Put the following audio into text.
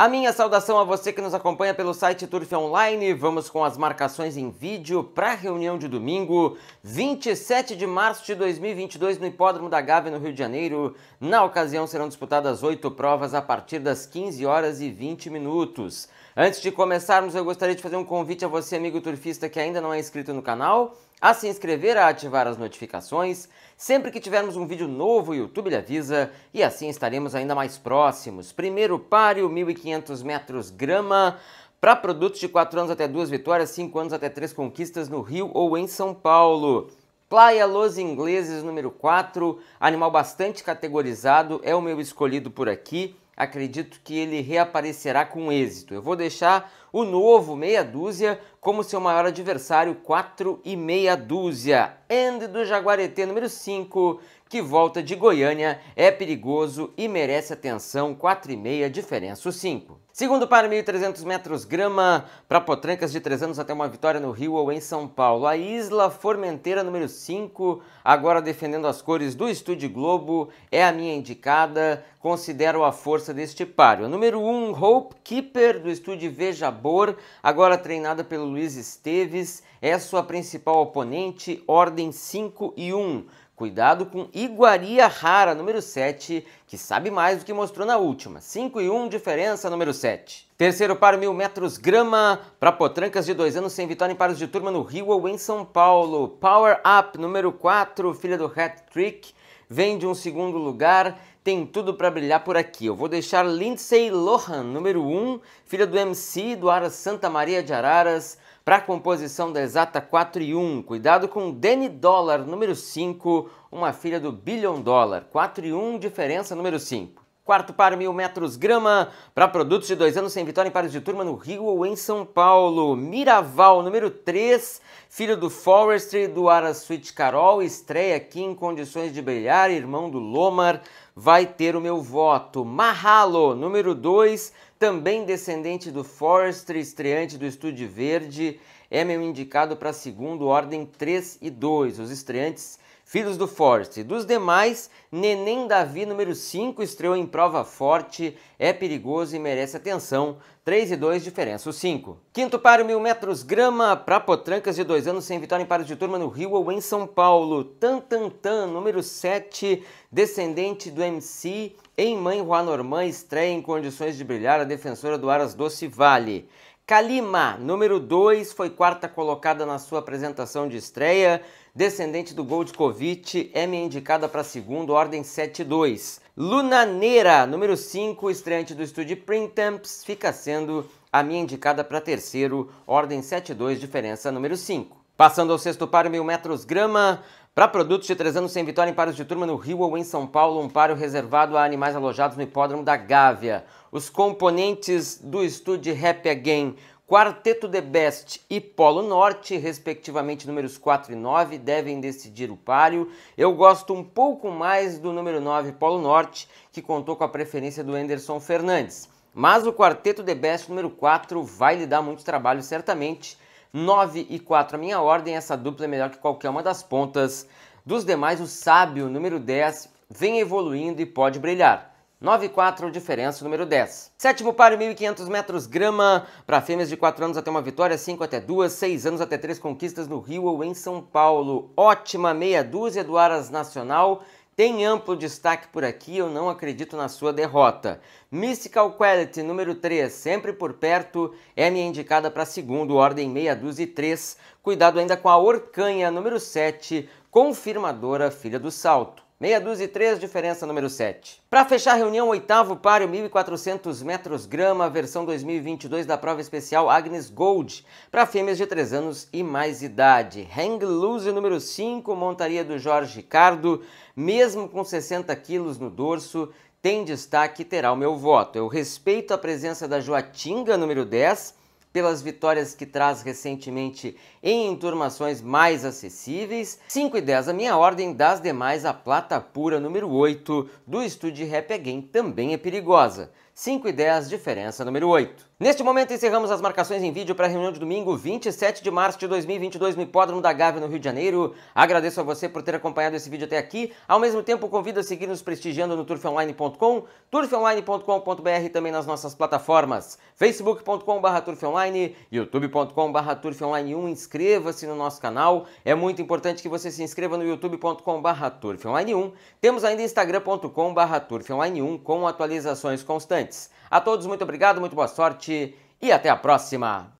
A minha saudação a você que nos acompanha pelo site Turf Online. Vamos com as marcações em vídeo para a reunião de domingo, 27 de março de 2022, no Hipódromo da Gávea, no Rio de Janeiro. Na ocasião serão disputadas oito provas a partir das 15 horas e 20 minutos. Antes de começarmos, eu gostaria de fazer um convite a você, amigo turfista que ainda não é inscrito no canal, a se inscrever, a ativar as notificações. Sempre que tivermos um vídeo novo, o YouTube lhe avisa e assim estaremos ainda mais próximos. Primeiro páreo, 1500 metros grama. Para produtos de 4 anos até 2 vitórias, 5 anos até 3 conquistas no Rio ou em São Paulo. Playa Los Ingleses número 4, animal bastante categorizado, é o meu escolhido por aqui acredito que ele reaparecerá com êxito. Eu vou deixar o novo meia dúzia como seu maior adversário, 4 e meia dúzia. End do Jaguareté número 5, que volta de Goiânia, é perigoso e merece atenção 4,5, diferença 5. Segundo par, 1.300 metros grama para Potrancas de 3 anos até uma vitória no Rio ou em São Paulo. A Isla Formenteira, número 5, agora defendendo as cores do Estúdio Globo, é a minha indicada. Considero a força deste par. número 1, um, Hope Keeper, do Estúdio Vejabor, agora treinada pelo Luiz Esteves, é sua principal oponente, ordem 5 e 1. Um Cuidado com Iguaria Rara, número 7, que sabe mais do que mostrou na última. 5 e 1, diferença, número 7. Terceiro par, mil metros grama para Potrancas de dois anos sem vitória em paros de turma no Rio ou em São Paulo. Power Up, número 4, filha do Hat Trick vem de um segundo lugar, tem tudo para brilhar por aqui. Eu vou deixar Lindsay Lohan, número 1, um, filha do MC do Ara Santa Maria de Araras, para a composição da Exata 4 e 1. Cuidado com Danny Dollar, número 5, uma filha do Billion Dollar. 4 e 1, diferença número 5 quarto par, mil metros grama, para produtos de dois anos sem vitória em pares de turma no Rio ou em São Paulo. Miraval, número 3, filho do Forestry, do Ara Sweet Carol, estreia aqui em condições de brilhar, irmão do Lomar, vai ter o meu voto. Marralo, número 2, também descendente do Forestry, estreante do Estúdio Verde, é meu indicado para segundo, ordem 3 e 2. Os estreantes Filhos do Forte. Dos demais, Neném Davi, número 5, estreou em prova forte, é perigoso e merece atenção. 3 e 2, diferença o 5. Quinto paro, mil metros grama para Potrancas de dois anos sem vitória em paros de turma no Rio ou em São Paulo. Tantantan, número 7, descendente do MC, em Mãe Juan Normand, estreia em condições de brilhar a defensora do Aras Doce Vale. Kalima, número 2, foi quarta colocada na sua apresentação de estreia. Descendente do Goldkovic, é minha indicada para segundo, ordem 7-2. Luna Lunaneira, número 5, estreante do estúdio Printemps, fica sendo a minha indicada para terceiro, ordem 7-2, diferença número 5. Passando ao sexto par, mil metros grama, para produtos de três anos sem vitória em paros de turma no Rio ou em São Paulo, um paro reservado a animais alojados no hipódromo da Gávea. Os componentes do estúdio Happy Again, Quarteto The Best e Polo Norte, respectivamente números 4 e 9, devem decidir o páreo. Eu gosto um pouco mais do número 9, Polo Norte, que contou com a preferência do Anderson Fernandes. Mas o Quarteto The Best número 4 vai lhe dar muito trabalho, certamente 9 e 4 a minha ordem, essa dupla é melhor que qualquer uma das pontas. Dos demais, o sábio, número 10, vem evoluindo e pode brilhar. 9 e 9,4 diferença, número 10. Sétimo par, 1.500 metros grama. Para fêmeas de 4 anos até uma vitória, 5 até 2, 6 anos até 3 conquistas no Rio ou em São Paulo. Ótima meia dúzia do Aras Nacional tem amplo destaque por aqui, eu não acredito na sua derrota. Mystical Quality número 3, sempre por perto, é minha indicada para segundo, ordem meia e Cuidado ainda com a Orcanha número 7, confirmadora filha do salto. Meia dúzia e três, diferença número 7. Para fechar a reunião, oitavo páreo, 1.400 metros grama, versão 2022 da prova especial Agnes Gold, para fêmeas de 3 anos e mais idade. Hang Loose número 5, montaria do Jorge Ricardo, mesmo com 60 quilos no dorso, tem destaque e terá o meu voto. Eu respeito a presença da Joatinga, número 10, pelas vitórias que traz recentemente em enturmações mais acessíveis. 5 e 10 a minha ordem, das demais a Plata Pura número 8 do estúdio Rap Again é também é perigosa. 5 e 10, diferença número 8. Neste momento, encerramos as marcações em vídeo para a reunião de domingo, 27 de março de 2022, no Hipódromo da Gávea, no Rio de Janeiro. Agradeço a você por ter acompanhado esse vídeo até aqui. Ao mesmo tempo, convido a seguir nos prestigiando no turfonline.com, turfonline.com.br e também nas nossas plataformas facebook.com.br youtube.com.br turfonline1. Inscreva-se no nosso canal. É muito importante que você se inscreva no youtube.com.br turfonline1. Temos ainda instagram.com.br turfonline1 com atualizações constantes. A todos, muito obrigado, muito boa sorte e até a próxima!